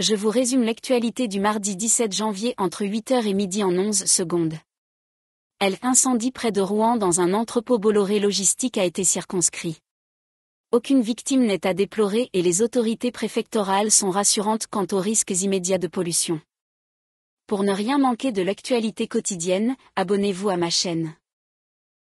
je vous résume l'actualité du mardi 17 janvier entre 8h et midi en 11 secondes. Elle incendie près de Rouen dans un entrepôt Bolloré logistique a été circonscrit. Aucune victime n'est à déplorer et les autorités préfectorales sont rassurantes quant aux risques immédiats de pollution. Pour ne rien manquer de l'actualité quotidienne, abonnez-vous à ma chaîne.